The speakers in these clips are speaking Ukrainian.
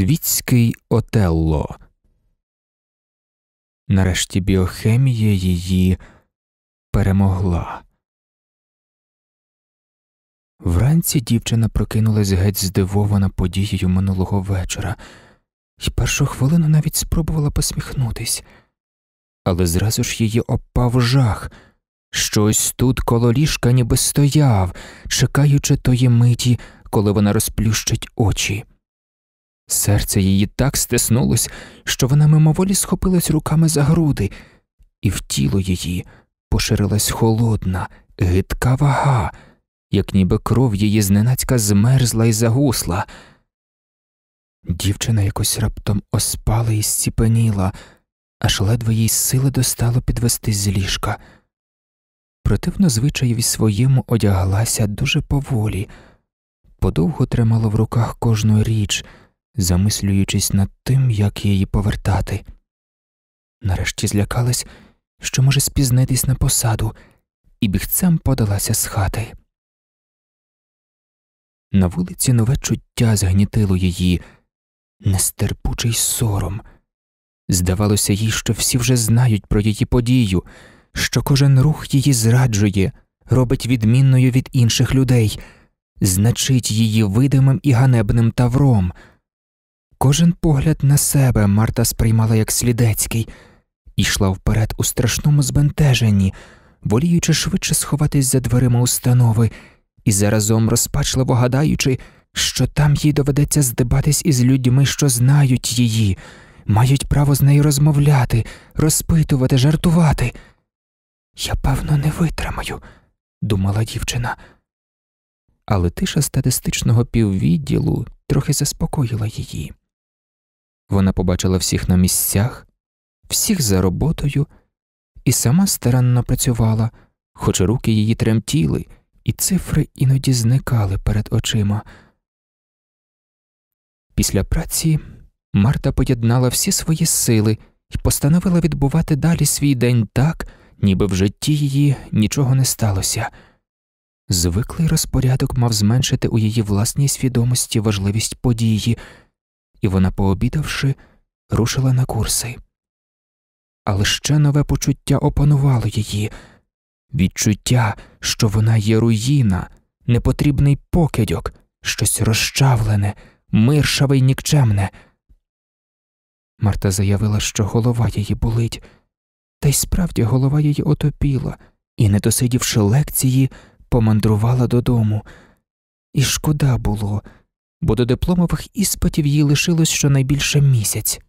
світський Отелло. Нарешті біохемія її перемогла. Вранці дівчина прокинулась геть здивована подією минулого вечора і першу хвилину навіть спробувала посміхнутись, але зразу ж її обпав жах. Щось тут коло ліжка ніби стояв, чекаючи тої миті, коли вона розплющить очі. Серце її так стиснулось, що вона мимоволі схопилась руками за груди, і в тіло її поширилась холодна, гидка вага, як ніби кров її зненацька змерзла і загусла. Дівчина якось раптом оспала і зціпеніла, аж ледве їй сили достало підвести з ліжка. Противно звичаєві своєму одяглася дуже поволі, подовго тримала в руках кожну річ замислюючись над тим, як її повертати. Нарешті злякалась, що може спізнитись на посаду, і бігцем подалася з хати. На вулиці нове чуття згнітило її, нестерпучий сором. Здавалося їй, що всі вже знають про її подію, що кожен рух її зраджує, робить відмінною від інших людей, значить її видимим і ганебним тавром. Кожен погляд на себе Марта сприймала як слідецький, і йшла вперед у страшному збентеженні, воліючи швидше сховатись за дверима установи, і заразом розпачливо гадаючи, що там їй доведеться здибатись із людьми, що знають її, мають право з нею розмовляти, розпитувати, жартувати. Я, певно, не витримаю, думала дівчина. Але тиша статистичного піввідділу трохи заспокоїла її. Вона побачила всіх на місцях, всіх за роботою і сама старанно працювала, хоч руки її тремтіли, і цифри іноді зникали перед очима. Після праці Марта поєднала всі свої сили і постановила відбувати далі свій день так, ніби в житті її нічого не сталося. Звиклий розпорядок мав зменшити у її власній свідомості важливість події і вона, пообідавши, рушила на курси. Але ще нове почуття опанувало її відчуття, що вона є руїна, непотрібний покидьок, щось розчавлене, миршаве й нікчемне. Марта заявила, що голова її болить, та й справді голова її отопіла і, не досидівши лекції, помандрувала додому. І шкода було, бо до дипломових іспитів їй лишилось щонайбільше місяць.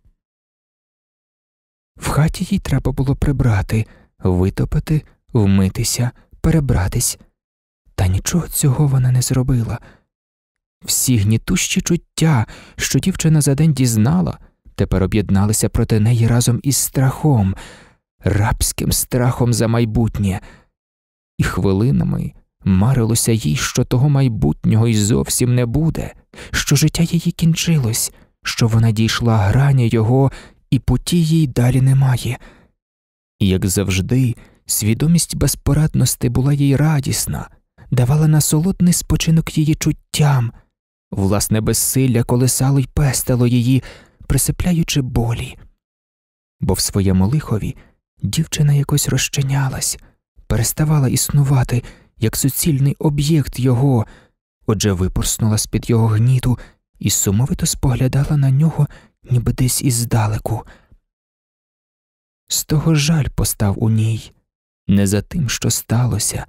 В хаті їй треба було прибрати, витопити, вмитися, перебратись, та нічого цього вона не зробила. Всі гнітущі чуття, що дівчина за день дізнала, тепер об'єдналися проти неї разом із страхом, рабським страхом за майбутнє, і хвилинами Марилося їй, що того майбутнього й зовсім не буде, що життя її кінчилось, що вона дійшла грані його, і путі їй далі немає. І, як завжди, свідомість безпорадності була їй радісна, давала насолодний спочинок її чуттям, власне, безсилля колесало й пестило її, присипляючи болі. Бо в своєму лихові дівчина якось розчинялась, переставала існувати як суцільний об'єкт його, отже випорснула з під його гніту і сумовито споглядала на нього, ніби десь іздалеку. З того жаль постав у ній не за тим, що сталося,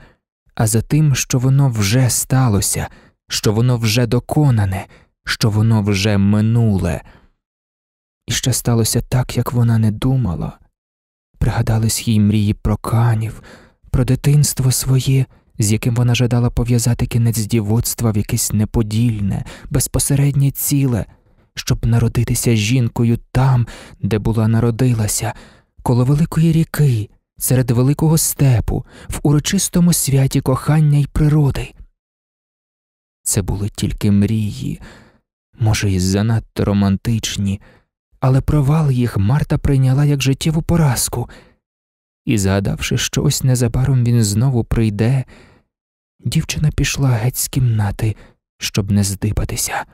а за тим, що воно вже сталося, що воно вже доконане, що воно вже минуле. І ще сталося так, як вона не думала. Пригадались їй мрії про канів, про дитинство своє з яким вона жадала пов'язати кінець дівоцтва в якесь неподільне, безпосереднє ціле, щоб народитися жінкою там, де була народилася, коло великої ріки, серед великого степу, в урочистому святі кохання й природи. Це були тільки мрії, може, і занадто романтичні, але провал їх Марта прийняла як життєву поразку і, згадавши, що ось незабаром він знову прийде, дівчина пішла геть з кімнати, щоб не здибатися.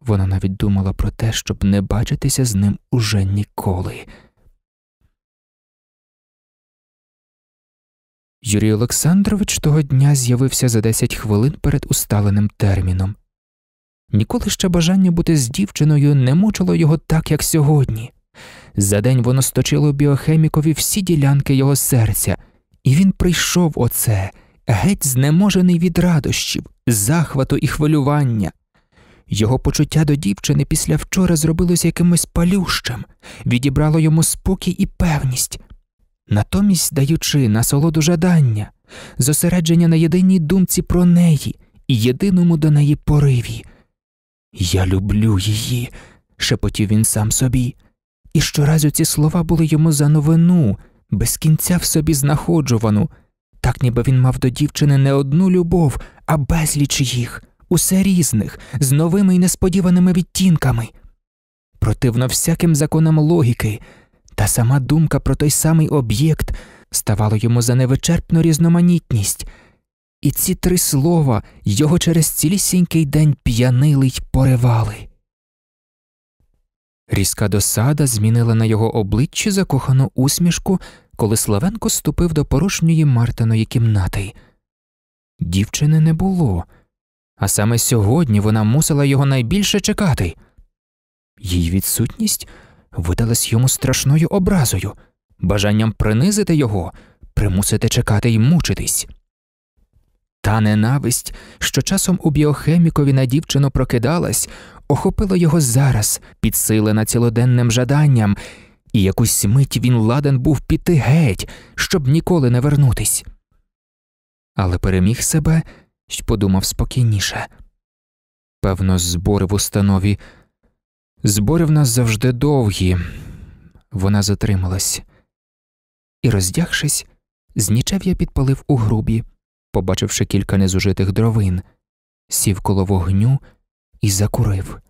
Вона навіть думала про те, щоб не бачитися з ним уже ніколи. Юрій Олександрович того дня з'явився за 10 хвилин перед усталеним терміном. Ніколи ще бажання бути з дівчиною не мучило його так, як сьогодні. За день воно сточило біохемікові всі ділянки його серця, і він прийшов оце, геть знеможений від радощів, захвату і хвилювання. Його почуття до дівчини після вчора зробилося якимось палющим, відібрало йому спокій і певність, натомість даючи насолоду жадання, зосередження на єдиній думці про неї і єдиному до неї пориві. Я люблю її, шепотів він сам собі і щоразу ці слова були йому за новину, без кінця в собі знаходжувану, так ніби він мав до дівчини не одну любов, а безліч їх, усе різних, з новими і несподіваними відтінками. Противно всяким законам логіки, та сама думка про той самий об'єкт ставала йому за невичерпну різноманітність, і ці три слова його через цілісінький день п'янили й поривали. Різка досада змінила на його обличчі закохану усмішку, коли Славенко ступив до порушньої Мартиної кімнати. Дівчини не було, а саме сьогодні вона мусила його найбільше чекати. Її відсутність видалась йому страшною образою, бажанням принизити його, примусити чекати і мучитись. Та ненависть, що часом у біохемікові на дівчину прокидалась, охопила його зараз, підсилена цілоденним жаданням, і якусь мить він ладен був піти геть, щоб ніколи не вернутись. Але переміг себе й подумав спокійніше певно, збори в установі. Збори в нас завжди довгі. Вона затрималась. І, роздягшись, знічев я підпалив у грубі побачивши кілька незужитих дровин, сів коло вогню і закурив.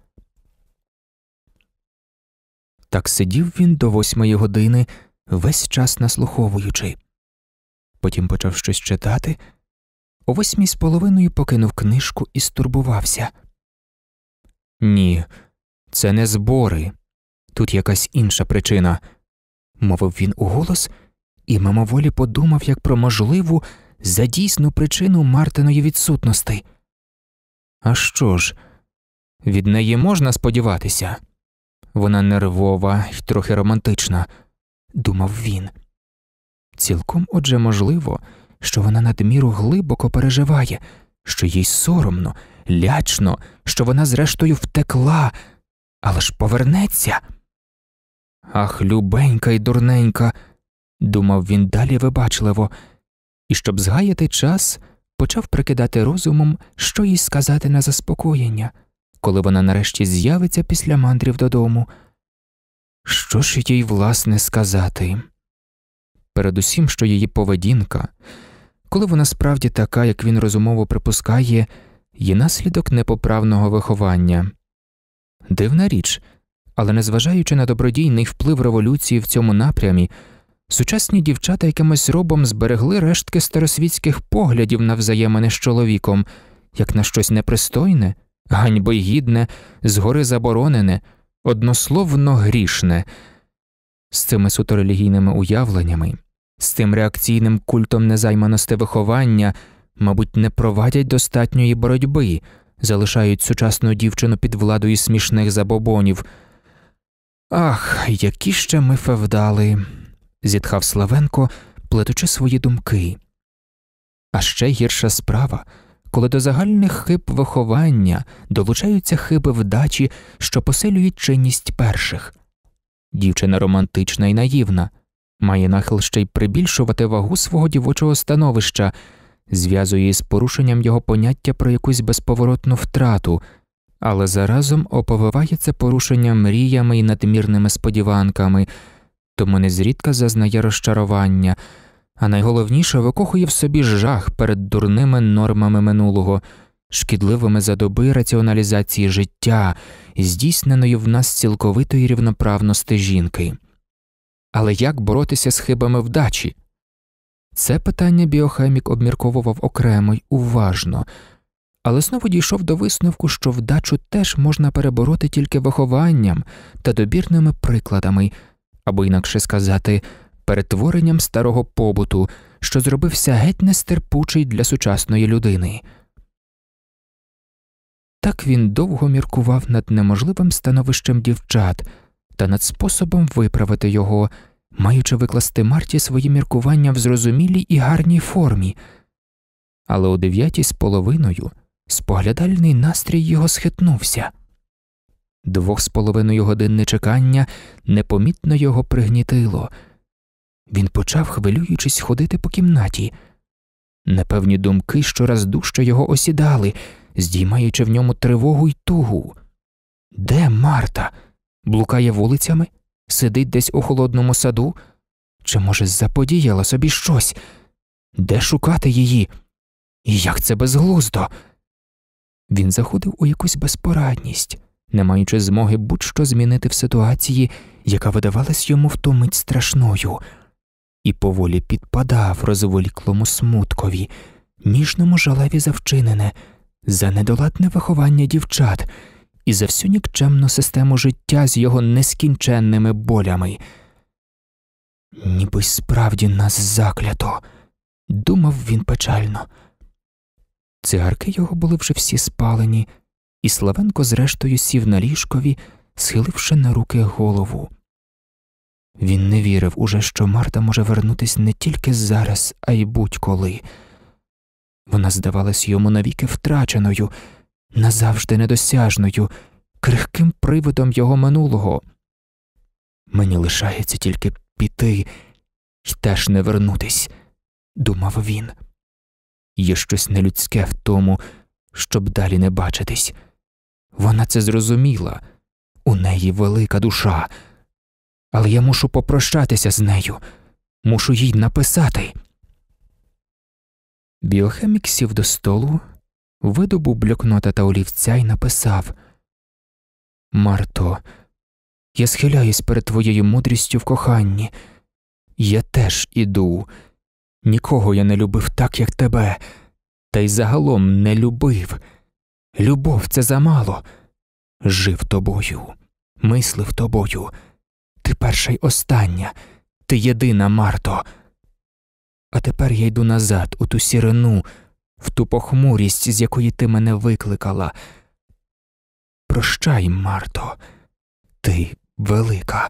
Так сидів він до восьмої години, весь час наслуховуючи. Потім почав щось читати, о восьмій з половиною покинув книжку і стурбувався. Ні, це не збори. Тут якась інша причина, мовив він уголос і мимоволі подумав як про можливу за дійсну причину Мартиної відсутності. А що ж, від неї можна сподіватися? Вона нервова і трохи романтична, думав він. Цілком отже, можливо, що вона надміру глибоко переживає, що їй соромно, лячно, що вона, зрештою, втекла, але ж повернеться. Ах, любенька й дурненька, думав він далі вибачливо і, щоб згаяти час, почав прикидати розумом, що їй сказати на заспокоєння, коли вона нарешті з'явиться після мандрів додому. Що ж їй, власне, сказати? Передусім, що її поведінка, коли вона справді така, як він розумово припускає, є наслідок непоправного виховання. Дивна річ, але незважаючи на добродійний вплив революції в цьому напрямі, Сучасні дівчата якимось робом зберегли рештки старосвітських поглядів на взаємини з чоловіком, як на щось непристойне, ганьби гідне, згори заборонене, однословно грішне. З цими суторелігійними уявленнями, з цим реакційним культом незайманості виховання, мабуть, не провадять достатньої боротьби, залишають сучасну дівчину під владою смішних забобонів. Ах, які ще ми февдали зітхав Славенко, плетучи свої думки. А ще гірша справа, коли до загальних хиб виховання долучаються хиби вдачі, що посилюють чинність перших. Дівчина романтична і наївна, має нахил ще й прибільшувати вагу свого дівочого становища, зв'язує з порушенням його поняття про якусь безповоротну втрату, але заразом оповиває це порушення мріями і надмірними сподіванками тому незрідка зазнає розчарування, а найголовніше викохує в собі жах перед дурними нормами минулого, шкідливими за доби раціоналізації життя, здійсненої в нас цілковитої рівноправності жінки. Але як боротися з хибами вдачі? Це питання біохемік обмірковував окремо й уважно, але знову дійшов до висновку, що вдачу теж можна перебороти тільки вихованням та добірними прикладами або інакше сказати, перетворенням старого побуту, що зробився геть нестерпучий для сучасної людини. Так він довго міркував над неможливим становищем дівчат та над способом виправити його, маючи викласти Марті свої міркування в зрозумілій і гарній формі, але о дев'ятій з половиною споглядальний настрій його схитнувся. Двох з половиною годинне чекання непомітно його пригнітило. Він почав, хвилюючись, ходити по кімнаті. Непевні думки щораз дужче його осідали, здіймаючи в ньому тривогу й тугу. Де Марта? Блукає вулицями, сидить десь у холодному саду? Чи, може, заподіяла собі щось? Де шукати її? І як це безглуздо? Він заходив у якусь безпорадність не маючи змоги будь-що змінити в ситуації, яка видавалась йому в ту мить страшною, і поволі підпадав розволіклому смуткові, ніжному жалеві за вчинене, за недолатне виховання дівчат і за всю нікчемну систему життя з його нескінченними болями. Ніби справді нас заклято, думав він печально. Цигарки його були вже всі спалені і Славенко, зрештою, сів на ліжкові, схиливши на руки голову. Він не вірив уже, що Марта може вернутись не тільки зараз, а й будь-коли. Вона здавалась йому навіки втраченою, назавжди недосяжною, крихким приводом його минулого. Мені лишається тільки піти й теж не вернутись, думав він. Є щось нелюдське в тому, щоб далі не бачитись. Вона це зрозуміла, у неї велика душа, але я мушу попрощатися з нею, мушу їй написати. Біохемік сів до столу, видобув блокнота та олівця і написав Марто, я схиляюсь перед твоєю мудрістю в коханні. Я теж іду. Нікого я не любив так, як тебе, та й загалом не любив. Любов це замало. Жив тобою, мислив тобою. Ти перша й остання, ти єдина, Марто. А тепер я йду назад, у ту сірину, в ту похмурість, з якої ти мене викликала. Прощай, Марто, ти велика.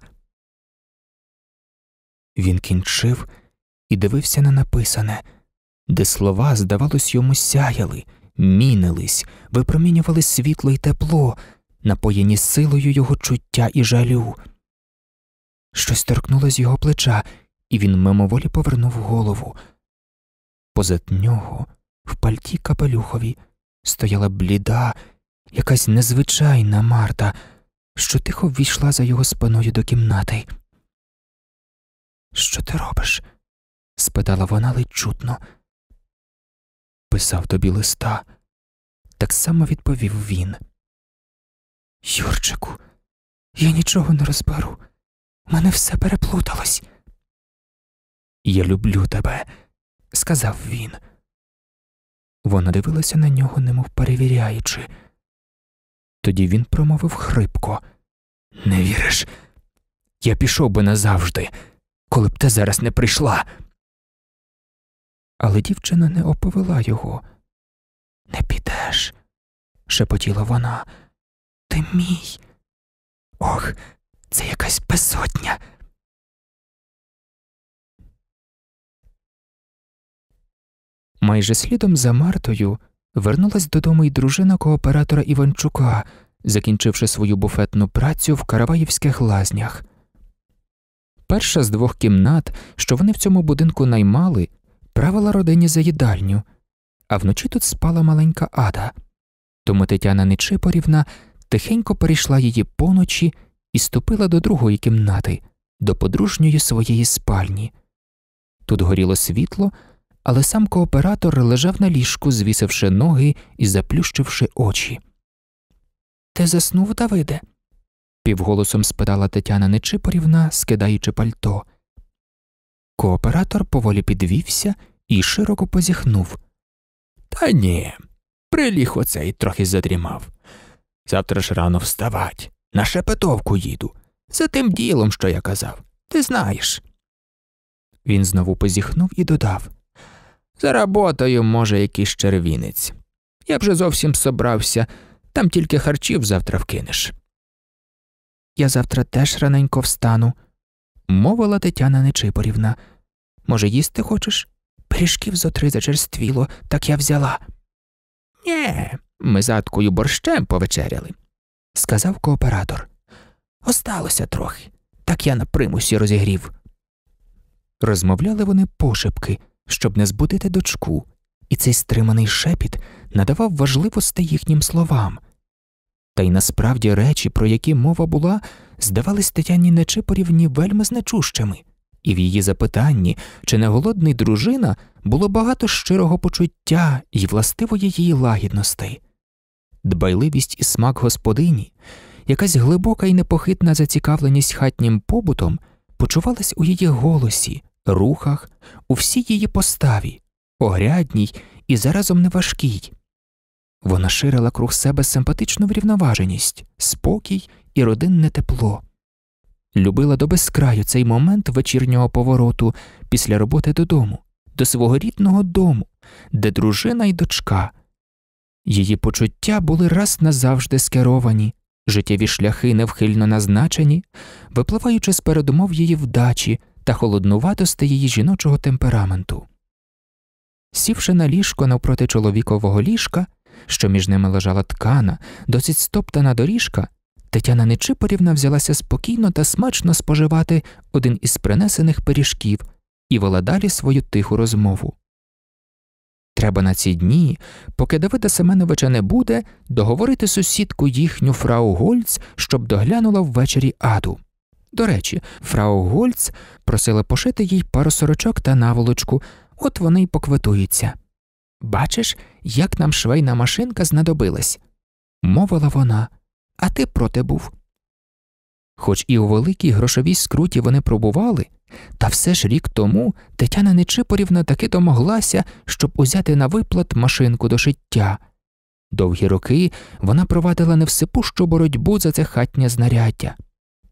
Він кінчив і дивився на написане, де слова, здавалось, йому сяяли мінились, випромінювали світло і тепло, напоєні силою його чуття і жалю. Щось торкнуло з його плеча, і він мимоволі повернув голову. Позад нього, в пальті капелюхові, стояла бліда, якась незвичайна Марта, що тихо ввійшла за його спиною до кімнати. Що ти робиш? спитала вона ледь чутно писав тобі листа, так само відповів він. Юрчику, я нічого не розберу. мене все переплуталось. Я люблю тебе, сказав він. Вона дивилася на нього, немов перевіряючи. Тоді він промовив хрипко Не віриш? Я пішов би назавжди, коли б ти зараз не прийшла але дівчина не оповела його. Не підеш, шепотіла вона. Ти мій. Ох, це якась безсотня. Майже слідом за Мартою вернулась додому й дружина кооператора Іванчука, закінчивши свою буфетну працю в Караваївських лазнях. Перша з двох кімнат, що вони в цьому будинку наймали, відправила родині за їдальню, а вночі тут спала маленька ада. Тому Тетяна Нечипорівна тихенько перейшла її поночі і ступила до другої кімнати, до подружньої своєї спальні. Тут горіло світло, але сам кооператор лежав на ліжку, звісивши ноги і заплющивши очі. Ти заснув, Давиде? півголосом спитала Тетяна Нечипорівна, скидаючи пальто. Кооператор поволі підвівся і широко позіхнув. Та ні, приліг оце і трохи задрімав. Завтра ж рано вставать, на шепетовку їду, за тим ділом, що я казав, ти знаєш. Він знову позіхнув і додав За роботою, може, якийсь червінець. Я вже зовсім собрався, там тільки харчів завтра вкинеш. Я завтра теж раненько встану, мовила Тетяна Нечипорівна. Може, їсти хочеш? пиріжків зо три зачерствіло, так я взяла. Нє, ми заткою борщем повечеряли, сказав кооператор. Осталося трохи, так я на примусі розігрів. Розмовляли вони пошепки, щоб не збудити дочку, і цей стриманий шепіт надавав важливості їхнім словам. Та й насправді речі, про які мова була, здавались Тетяні Нечипорівні вельми значущими і в її запитанні, чи не голодний дружина, було багато щирого почуття і властивої її лагідності, дбайливість і смак господині, якась глибока і непохитна зацікавленість хатнім побутом почувалась у її голосі, рухах, у всій її поставі, огрядній і заразом неважкій. Вона ширила круг себе симпатичну врівноваженість, спокій і родинне тепло любила до безкраю цей момент вечірнього повороту після роботи додому, до свого рідного дому, де дружина і дочка. Її почуття були раз назавжди скеровані, життєві шляхи невхильно назначені, випливаючи з передумов її вдачі та холоднуватості її жіночого темпераменту. Сівши на ліжко навпроти чоловікового ліжка, що між ними лежала ткана, досить стоптана доріжка, Тетяна Нечипорівна взялася спокійно та смачно споживати один із принесених пиріжків і вела далі свою тиху розмову. Треба на ці дні, поки Давида Семеновича не буде, договорити сусідку їхню фрау Гольц, щоб доглянула ввечері аду. До речі, фрау Гольц просила пошити їй пару сорочок та наволочку, от вони й поквитуються. Бачиш, як нам швейна машинка знадобилась, мовила вона а ти проти був. Хоч і у великій грошовій скруті вони пробували, та все ж рік тому Тетяна Нечипорівна таки домоглася, щоб узяти на виплат машинку до шиття. Довгі роки вона провадила невсипущу боротьбу за це хатнє знаряддя.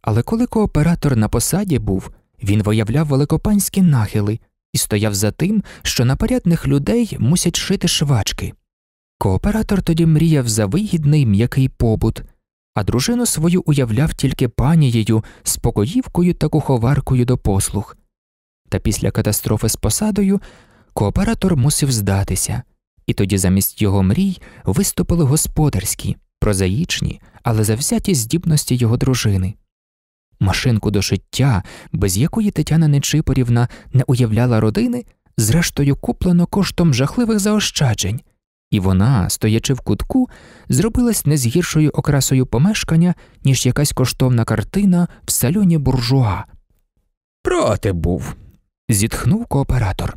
Але коли кооператор на посаді був, він виявляв великопанські нахили і стояв за тим, що на порядних людей мусять шити швачки. Кооператор тоді мріяв за вигідний м'який побут а дружину свою уявляв тільки панією, спокоївкою та куховаркою до послуг. Та після катастрофи з посадою кооператор мусив здатися, і тоді замість його мрій виступили господарські, прозаїчні, але завзяті здібності його дружини. Машинку до шиття, без якої Тетяна Нечипорівна не уявляла родини, зрештою куплено коштом жахливих заощаджень, і вона, стоячи в кутку, зробилась не з гіршою окрасою помешкання, ніж якась коштовна картина в сальоні буржуа. Проти був. зітхнув кооператор.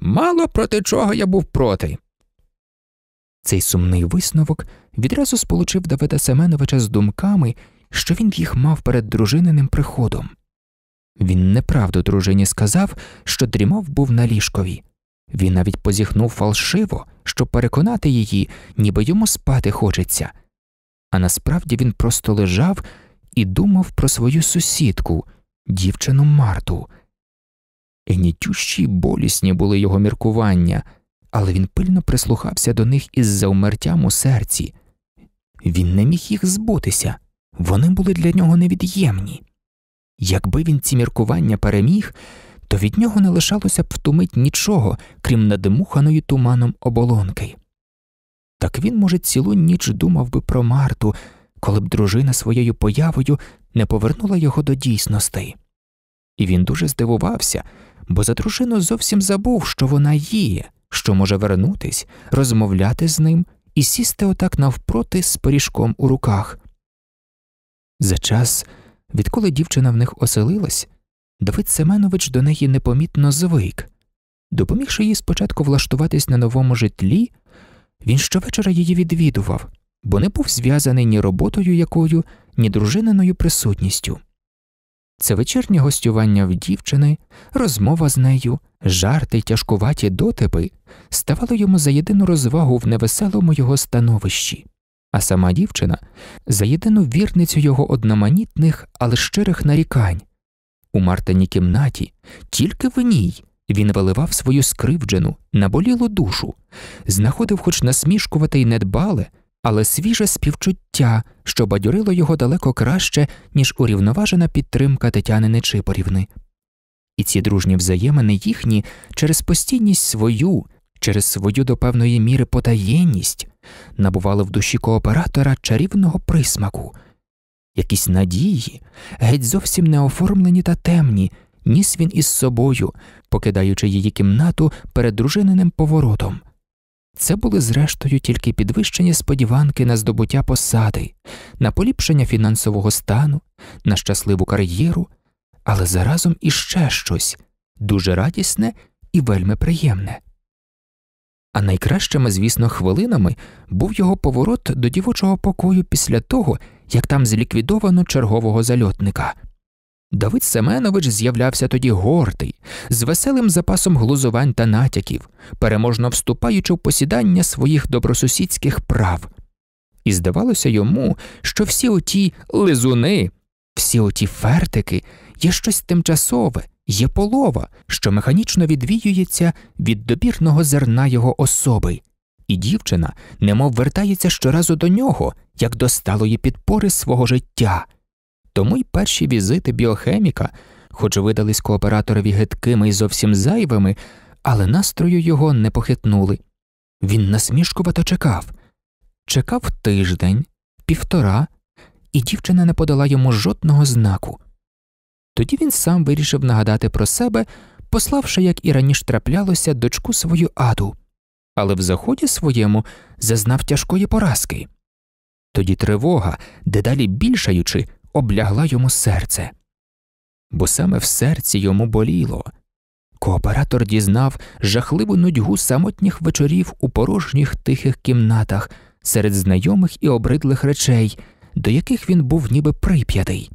Мало проти чого я був проти. Цей сумний висновок відразу сполучив Давида Семеновича з думками, що він їх мав перед дружининим приходом. Він неправду дружині сказав, що дрімов був на ліжкові. Він навіть позіхнув фальшиво, щоб переконати її, ніби йому спати хочеться. А насправді він просто лежав і думав про свою сусідку, дівчину Марту. Гнітющі й болісні були його міркування, але він пильно прислухався до них із завмертям у серці. Він не міг їх збутися, вони були для нього невід'ємні. Якби він ці міркування переміг, то від нього не лишалося б втумить нічого, крім надмуханої туманом оболонки. Так він, може, цілу ніч думав би про Марту, коли б дружина своєю появою не повернула його до дійсностей. І він дуже здивувався, бо за дружину зовсім забув, що вона є, що може вернутись, розмовляти з ним і сісти отак навпроти з пиріжком у руках. За час, відколи дівчина в них оселилась, Давид Семенович до неї непомітно звик. Допомігши їй спочатку влаштуватись на новому житлі, він щовечора її відвідував, бо не був зв'язаний ні роботою якою, ні дружининою присутністю. Це вечірнє гостювання в дівчини, розмова з нею, жарти й тяжкуваті дотипи ставало йому за єдину розвагу в невеселому його становищі, а сама дівчина за єдину вірницю його одноманітних, але щирих нарікань, у Мартині кімнаті, тільки в ній він виливав свою скривджену, наболілу душу, знаходив хоч насмішкувате й недбале, але свіже співчуття, що бадьорило його далеко краще, ніж урівноважена підтримка Тетяни Нечипорівни. І ці дружні взаємини їхні через постійність свою, через свою до певної міри потаєнність набували в душі кооператора чарівного присмаку якісь надії, геть зовсім неоформлені та темні, ніс він із собою, покидаючи її кімнату перед дружининим поворотом. Це були, зрештою, тільки підвищені сподіванки на здобуття посади, на поліпшення фінансового стану, на щасливу кар'єру, але заразом іще щось дуже радісне і вельми приємне. А найкращими, звісно, хвилинами був його поворот до дівочого покою після того, як там зліквідовано чергового зальотника. Давид Семенович з'являвся тоді гордий, з веселим запасом глузувань та натяків, переможно вступаючи в посідання своїх добросусідських прав. І здавалося йому, що всі оті лизуни, всі оті фертики є щось тимчасове, є полова, що механічно відвіюється від добірного зерна його особи, і дівчина, немов вертається щоразу до нього, як до сталої підпори свого життя. Тому й перші візити біохеміка, хоч видались кооператорові гидкими і зовсім зайвими, але настрою його не похитнули. Він насмішкувато чекав, чекав тиждень, півтора, і дівчина не подала йому жодного знаку. Тоді він сам вирішив нагадати про себе, пославши, як і раніше траплялося, дочку свою аду але в заході своєму зазнав тяжкої поразки. Тоді тривога, дедалі більшаючи, облягла йому серце, бо саме в серці йому боліло. Кооператор дізнав жахливу нудьгу самотніх вечорів у порожніх тихих кімнатах серед знайомих і обридлих речей, до яких він був ніби прип'ятий.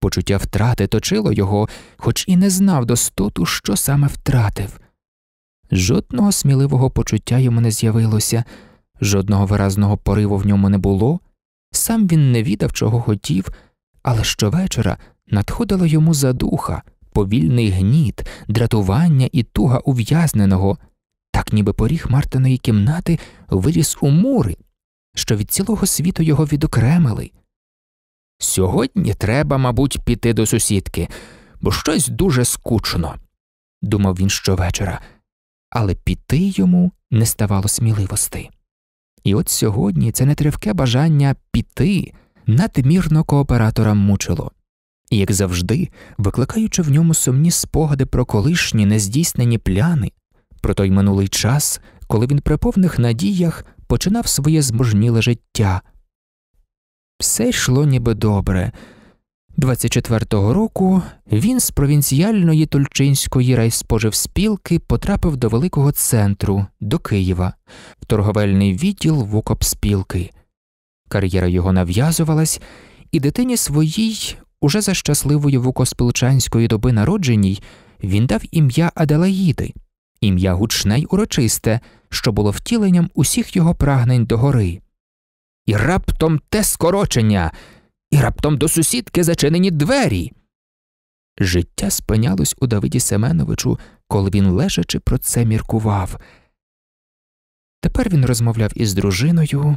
Почуття втрати точило його, хоч і не знав достоту, що саме втратив. Жодного сміливого почуття йому не з'явилося, жодного виразного пориву в ньому не було. Сам він не відав, чого хотів, але щовечора надходило йому задуха, повільний гніт, дратування і туга ув'язненого, так ніби поріг Мартиної кімнати виріс у мури, що від цілого світу його відокремили. Сьогодні треба, мабуть, піти до сусідки, бо щось дуже скучно, думав він щовечора але піти йому не ставало сміливости. І от сьогодні це нетривке бажання піти надмірно кооператора мучило, і, як завжди, викликаючи в ньому сумні спогади про колишні нездійснені пляни, про той минулий час, коли він при повних надіях починав своє зможніле життя. Все йшло ніби добре, 24-го року він з провінціальної Тульчинської райспоживспілки потрапив до великого центру до Києва, в торговельний відділ Вукопспілки. Кар'єра його нав'язувалась, і дитині своїй, уже за щасливої вукоспілчанської доби народженій, він дав ім'я Аделаїди, ім'я гучне й урочисте, що було втіленням усіх його прагнень до гори. І раптом те скорочення і раптом до сусідки зачинені двері. Життя спинялось у Давиді Семеновичу, коли він лежачи про це міркував. Тепер він розмовляв із дружиною,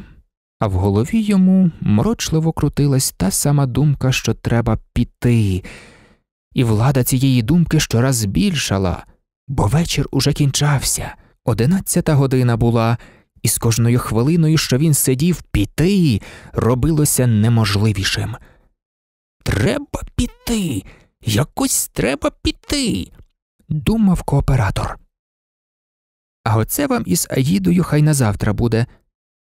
а в голові йому мрочливо крутилась та сама думка, що треба піти, і влада цієї думки щораз збільшала, бо вечір уже кінчався. Одинадцята година була, і з кожною хвилиною, що він сидів піти, робилося неможливішим. Треба піти, якось треба піти, думав кооператор. А оце вам із Аїдою хай на завтра буде,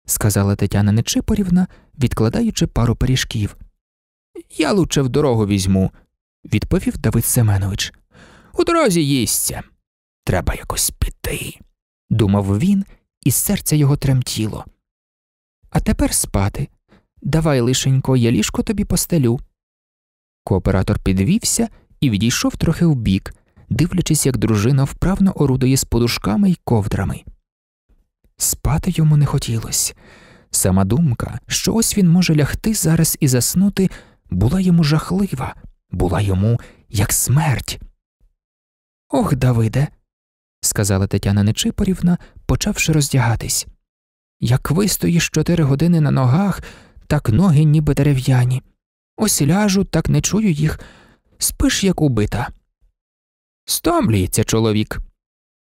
сказала Тетяна Нечипорівна, відкладаючи пару пиріжків. Я лучше в дорогу візьму, відповів Давид Семенович. У дорозі їсться. Треба якось піти, думав він і серце його тремтіло. А тепер спати. Давай, лишенько, я ліжко тобі постелю. Кооператор підвівся і відійшов трохи вбік, дивлячись, як дружина вправно орудує з подушками й ковдрами. Спати йому не хотілося. Сама думка, що ось він може лягти зараз і заснути, була йому жахлива, була йому як смерть. Ох, Давиде, сказала Тетяна Нечипорівна, почавши роздягатись. Як вистоїш чотири години на ногах, так ноги ніби дерев'яні. Ось ляжу, так не чую їх, спиш, як убита. Стомлюється чоловік,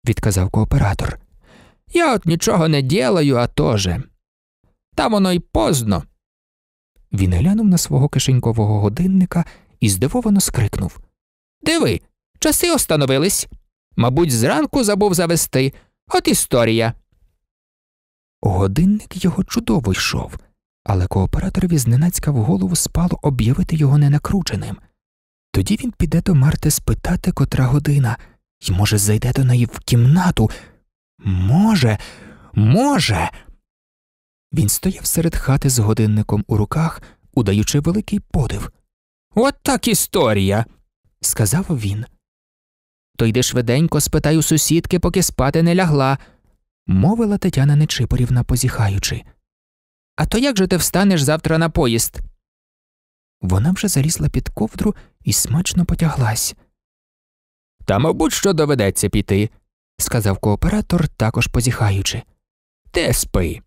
відказав кооператор. Я от нічого не ділаю, а тоже. Там воно й поздно. Він глянув на свого кишенькового годинника і здивовано скрикнув Диви, часи остановились. Мабуть, зранку забув завести. От історія. Годинник його чудово йшов, але кооператорові зненацька в голову спало об'явити його ненакрученим. Тоді він піде до Марти спитати, котра година, і, може, зайде до неї в кімнату. Може, може. Він стояв серед хати з годинником у руках, удаючи великий подив. От так історія, сказав він то йди швиденько, спитай у сусідки, поки спати не лягла, мовила Тетяна Нечипорівна, позіхаючи. А то як же ти встанеш завтра на поїзд? Вона вже залізла під ковдру і смачно потяглась. Та, мабуть, що доведеться піти, сказав кооператор, також позіхаючи. Те спи,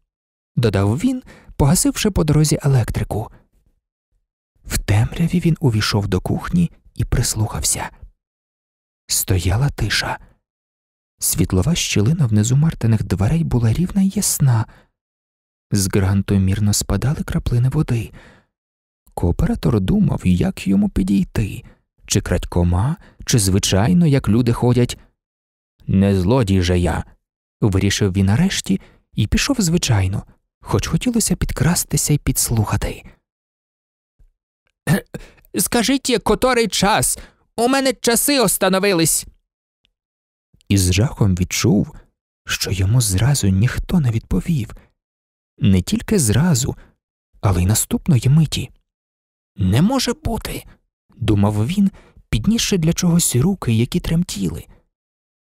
додав він, погасивши по дорозі електрику. В темряві він увійшов до кухні і прислухався стояла тиша. Світлова щілина внизу мартиних дверей була рівна й ясна, з гранту мірно спадали краплини води. Кооператор думав, як йому підійти, чи крадькома, чи звичайно, як люди ходять. Не злодій же я, вирішив він нарешті і пішов звичайно, хоч хотілося підкрастися і підслухати. Скажіть, котрий час? У мене часи остановились. І з жахом відчув, що йому зразу ніхто не відповів, не тільки зразу, але й наступної миті. Не може бути, думав він, піднісши для чогось руки, які тремтіли.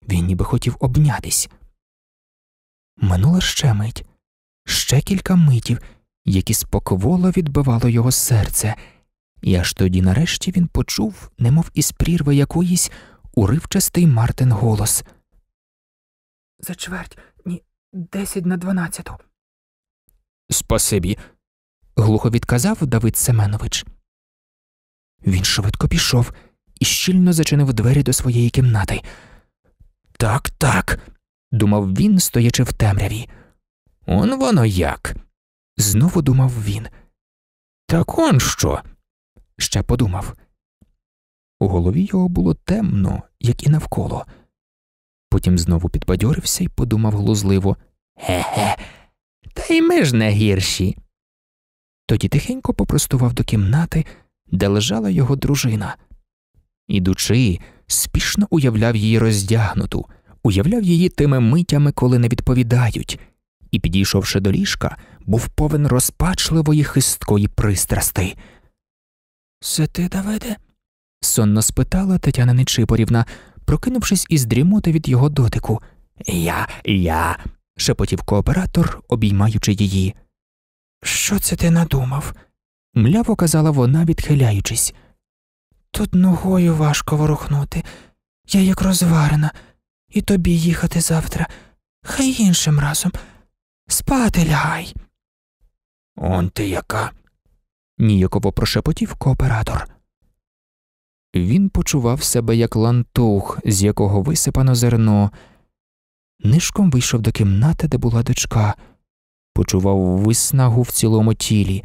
Він ніби хотів обнятись. Минула ще мить, ще кілька митів, які спокволо відбивало його серце. І аж тоді нарешті він почув, немов із прірви якоїсь уривчастий Мартин голос За чверть, ні, десять на дванадцяту. Спасибі. глухо відказав Давид Семенович. Він швидко пішов і щільно зачинив двері до своєї кімнати. Так, так, думав він, стоячи в темряві. Он воно як? Знову думав він. Так он що? ще подумав. У голові його було темно, як і навколо. Потім знову підбадьорився і подумав глузливо Ге-ге, та й ми ж не гірші. Тоді тихенько попростував до кімнати, де лежала його дружина. Ідучи, спішно уявляв її роздягнуту, уявляв її тими митями, коли не відповідають, і, підійшовши до ліжка, був повен розпачливої хисткої пристрасти. Це ти, Давиде? сонно спитала Тетяна Нечипорівна, прокинувшись із дрімоти від його дотику. Я, я, шепотів кооператор, обіймаючи її. Що це ти надумав? мляво казала вона, відхиляючись. Тут ногою важко ворухнути. Я як розварена, і тобі їхати завтра, хай іншим разом. Спати лягай. Он ти яка, ніяково прошепотів кооператор. Він почував себе як лантух, з якого висипано зерно. Нишком вийшов до кімнати, де була дочка, почував виснагу в цілому тілі,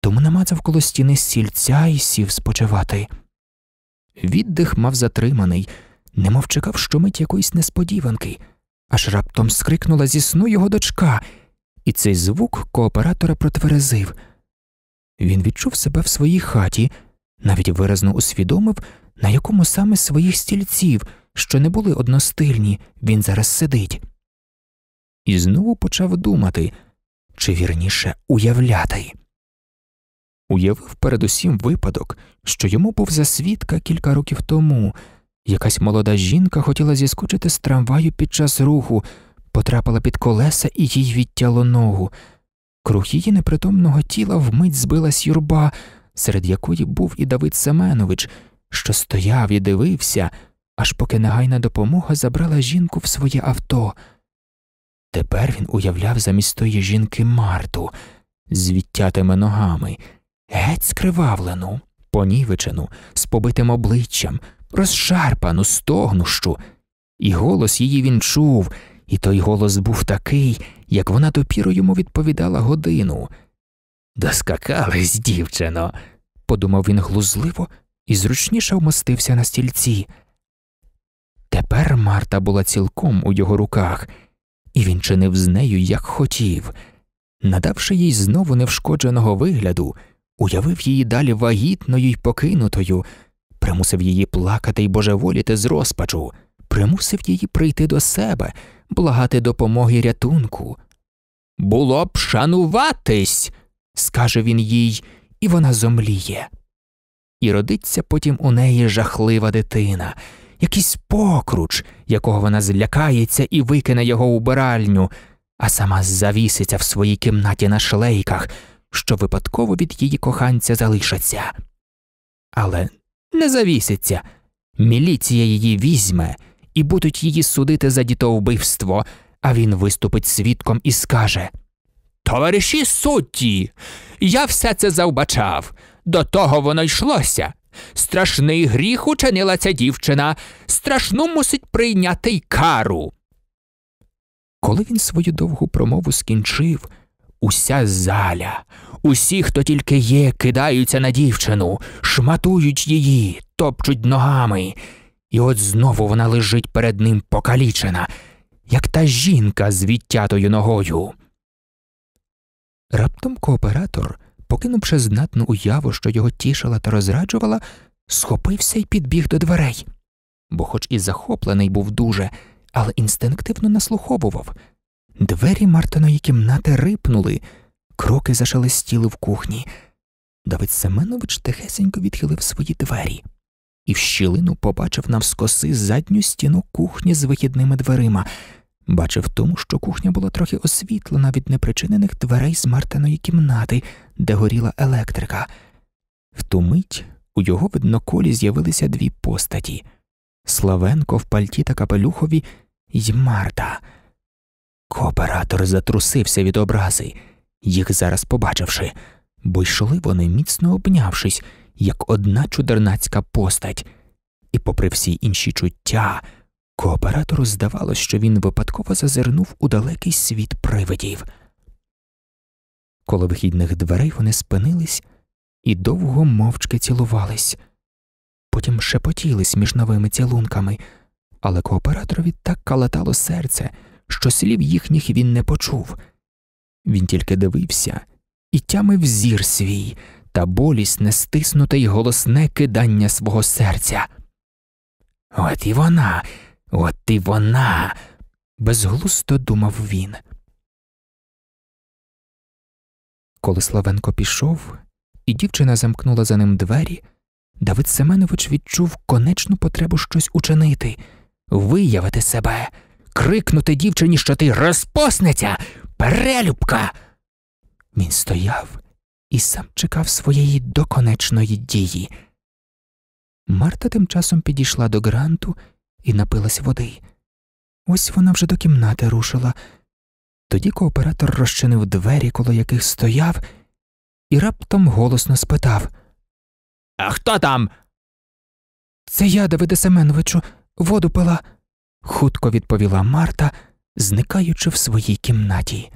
тому намацав коло стіни сільця і сів спочивати. Віддих мав затриманий, немов чекав, щомить якоїсь несподіванки, аж раптом скрикнула зі сну його дочка, і цей звук кооператора протверезив. Він відчув себе в своїй хаті, навіть виразно усвідомив, на якому саме своїх стільців, що не були одностильні, він зараз сидить. І знову почав думати чи вірніше уявляти. Уявив передусім випадок, що йому був за свідка кілька років тому. Якась молода жінка хотіла зіскочити з трамваю під час руху, потрапила під колеса і їй відтяло ногу. Круг її непритомного тіла вмить збилась юрба, серед якої був і Давид Семенович, що стояв і дивився, аж поки негайна допомога забрала жінку в своє авто. Тепер він уявляв замість тої жінки Марту з відтятими ногами, геть скривавлену, понівечену, з побитим обличчям, розшарпану, стогнущу, і голос її він чув, і той голос був такий як вона допіру йому відповідала годину. Доскакались, дівчино, подумав він глузливо і зручніше вмостився на стільці. Тепер Марта була цілком у його руках, і він чинив з нею, як хотів. Надавши їй знову невшкодженого вигляду, уявив її далі вагітною й покинутою, примусив її плакати й божеволіти з розпачу, примусив її прийти до себе благати допомоги рятунку. Було б шануватись, скаже він їй, і вона зомліє. І родиться потім у неї жахлива дитина, якийсь покруч, якого вона злякається і викине його у биральню, а сама завіситься в своїй кімнаті на шлейках, що випадково від її коханця залишаться. Але не завіситься, міліція її візьме і будуть її судити за дітовбивство, а він виступить свідком і скаже Товариші судді, я все це завбачав. До того воно йшлося. Страшний гріх учинила ця дівчина, страшну мусить прийняти й кару. Коли він свою довгу промову скінчив, уся заля, усі, хто тільки є, кидаються на дівчину, шматують її, топчуть ногами. І от знову вона лежить перед ним покалічена, як та жінка з відтятою ногою. Раптом кооператор, покинувши знатну уяву, що його тішила та розраджувала, схопився і підбіг до дверей, бо, хоч і захоплений був дуже, але інстинктивно наслуховував. Двері Мартиної кімнати рипнули, кроки зашелестіли в кухні. Давид Семенович тихесенько відхилив свої двері і в щілину побачив навскоси задню стіну кухні з вихідними дверима. Бачив тому, що кухня була трохи освітлена від непричинених дверей змартаної кімнати, де горіла електрика. В ту мить у його видноколі з'явилися дві постаті Славенко в пальті та капелюхові й Марта. Кооператор затрусився від образи, їх зараз побачивши, бо йшли вони, міцно обнявшись як одна чудернацька постать, і, попри всі інші чуття, кооператору здавалось, що він випадково зазирнув у далекий світ привидів. Коло вихідних дверей вони спинились і довго мовчки цілувались, потім шепотілись між новими цілунками, але кооператорові так калатало серце, що слів їхніх він не почув. Він тільки дивився і тямив зір свій та болісне стиснуте й голосне кидання свого серця. От і вона, от і вона. безглусто думав він. Коли Славенко пішов, і дівчина замкнула за ним двері, Давид Семенович відчув конечну потребу щось учинити, виявити себе, крикнути дівчині, що ти розпосниця, перелюбка. Він стояв, і сам чекав своєї доконечної дії. Марта тим часом підійшла до гранту і напилась води. Ось вона вже до кімнати рушила. Тоді кооператор розчинив двері, коло яких стояв, і раптом голосно спитав А хто там? Це я, Давиде Семеновичу, воду пила, хутко відповіла Марта, зникаючи в своїй кімнаті.